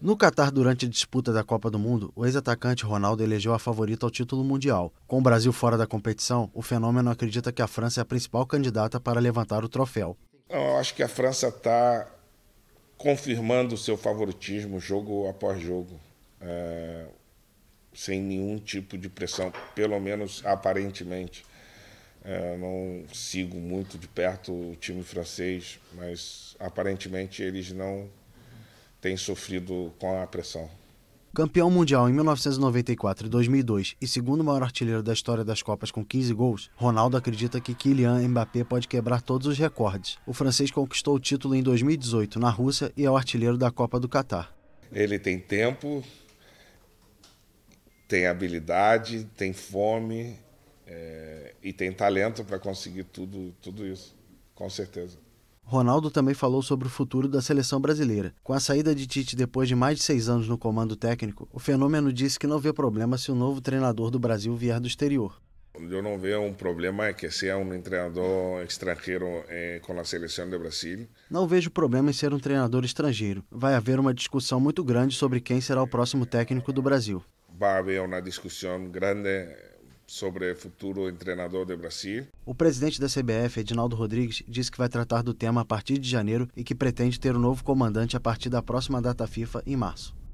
No Catar, durante a disputa da Copa do Mundo, o ex-atacante Ronaldo elegeu a favorita ao título mundial. Com o Brasil fora da competição, o fenômeno acredita que a França é a principal candidata para levantar o troféu. Eu acho que a França está confirmando o seu favoritismo jogo após jogo, é, sem nenhum tipo de pressão, pelo menos aparentemente. É, não sigo muito de perto o time francês, mas aparentemente eles não tem sofrido com a pressão. Campeão mundial em 1994 e 2002 e segundo maior artilheiro da história das Copas com 15 gols, Ronaldo acredita que Kylian Mbappé pode quebrar todos os recordes. O francês conquistou o título em 2018 na Rússia e é o artilheiro da Copa do Catar. Ele tem tempo, tem habilidade, tem fome é, e tem talento para conseguir tudo, tudo isso, com certeza. Ronaldo também falou sobre o futuro da seleção brasileira. Com a saída de Tite depois de mais de seis anos no comando técnico, o fenômeno disse que não vê problema se o novo treinador do Brasil vier do exterior. Eu não vejo um problema é que seja um treinador estrangeiro eh, com a seleção do Brasil. Não vejo problema em ser um treinador estrangeiro. Vai haver uma discussão muito grande sobre quem será o próximo técnico do Brasil. Vai haver uma discussão grande sobre futuro treinador do Brasil. O presidente da CBF, Edinaldo Rodrigues, disse que vai tratar do tema a partir de janeiro e que pretende ter o um novo comandante a partir da próxima data FIFA em março.